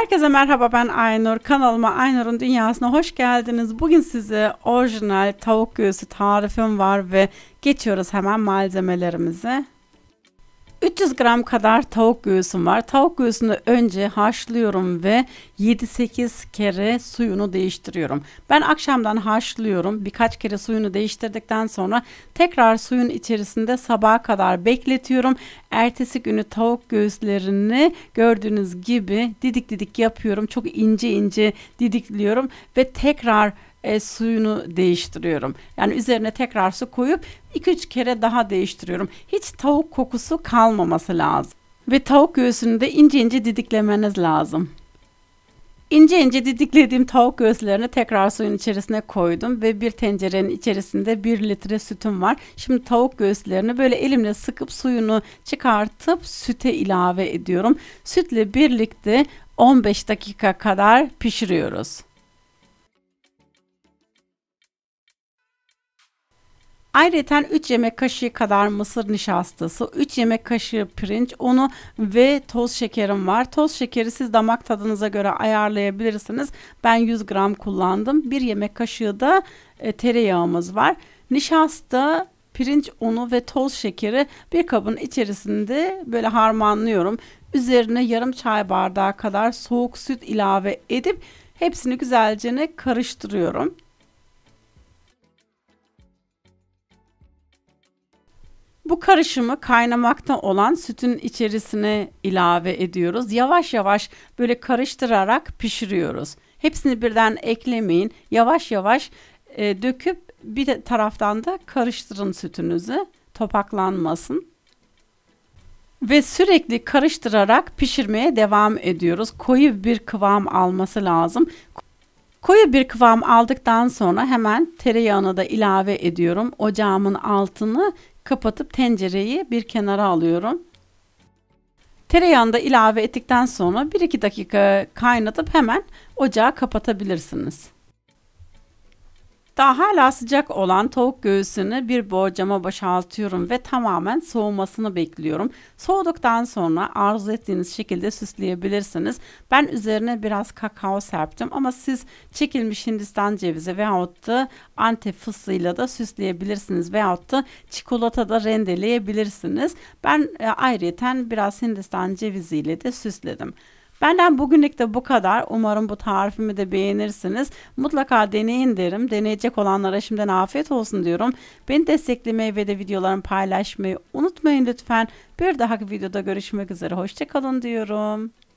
Herkese merhaba ben Aynur. Kanalıma Aynur'un dünyasına hoş geldiniz. Bugün size orijinal tavuk göğsü tarifim var ve geçiyoruz hemen malzemelerimize. 300 gram kadar tavuk göğsüm var. Tavuk göğsünü önce haşlıyorum ve 7-8 kere suyunu değiştiriyorum. Ben akşamdan haşlıyorum. Birkaç kere suyunu değiştirdikten sonra tekrar suyun içerisinde sabaha kadar bekletiyorum. Ertesi günü tavuk göğüslerini gördüğünüz gibi didik didik yapıyorum. Çok ince ince didikliyorum ve tekrar e, suyunu değiştiriyorum. Yani üzerine tekrar su koyup 2-3 kere daha değiştiriyorum. Hiç tavuk kokusu kalmaması lazım. Ve tavuk göğsünü de ince ince didiklemeniz lazım. İnce ince didiklediğim tavuk göğüslerini tekrar suyun içerisine koydum ve bir tencerenin içerisinde bir litre sütüm var. Şimdi tavuk göğüslerini böyle elimle sıkıp suyunu çıkartıp süte ilave ediyorum. Sütle birlikte 15 dakika kadar pişiriyoruz. Ayrıca 3 yemek kaşığı kadar mısır nişastası, 3 yemek kaşığı pirinç unu ve toz şekerim var. Toz şekeri siz damak tadınıza göre ayarlayabilirsiniz. Ben 100 gram kullandım. 1 yemek kaşığı da e, tereyağımız var. Nişasta, pirinç unu ve toz şekeri bir kabın içerisinde böyle harmanlıyorum. Üzerine yarım çay bardağı kadar soğuk süt ilave edip hepsini güzelce karıştırıyorum. Bu karışımı kaynamakta olan sütün içerisine ilave ediyoruz. Yavaş yavaş böyle karıştırarak pişiriyoruz. Hepsini birden eklemeyin. Yavaş yavaş e, döküp bir taraftan da karıştırın sütünüzü topaklanmasın. Ve sürekli karıştırarak pişirmeye devam ediyoruz. Koyu bir kıvam alması lazım. Koyu bir kıvam aldıktan sonra hemen tereyağını da ilave ediyorum. Ocağımın altını kapatıp tencereyi bir kenara alıyorum. Tereyağını da ilave ettikten sonra 1-2 dakika kaynatıp hemen ocağı kapatabilirsiniz. Daha hala sıcak olan tavuk göğsünü bir borcama boşaltıyorum ve tamamen soğumasını bekliyorum. Soğuduktan sonra arzu ettiğiniz şekilde süsleyebilirsiniz. Ben üzerine biraz kakao serptim ama siz çekilmiş Hindistan cevizi veyahut da Antep fıstığıyla da süsleyebilirsiniz veyahut da çikolata da rendeleyebilirsiniz. Ben e, ayrıyeten biraz Hindistan ceviziyle de süsledim. Benden bugünlük de bu kadar. Umarım bu tarifimi de beğenirsiniz. Mutlaka deneyin derim. Deneyecek olanlara şimdiden afiyet olsun diyorum. Beni desteklemeyi ve de videolarımı paylaşmayı unutmayın lütfen. Bir dahaki videoda görüşmek üzere. Hoşçakalın diyorum.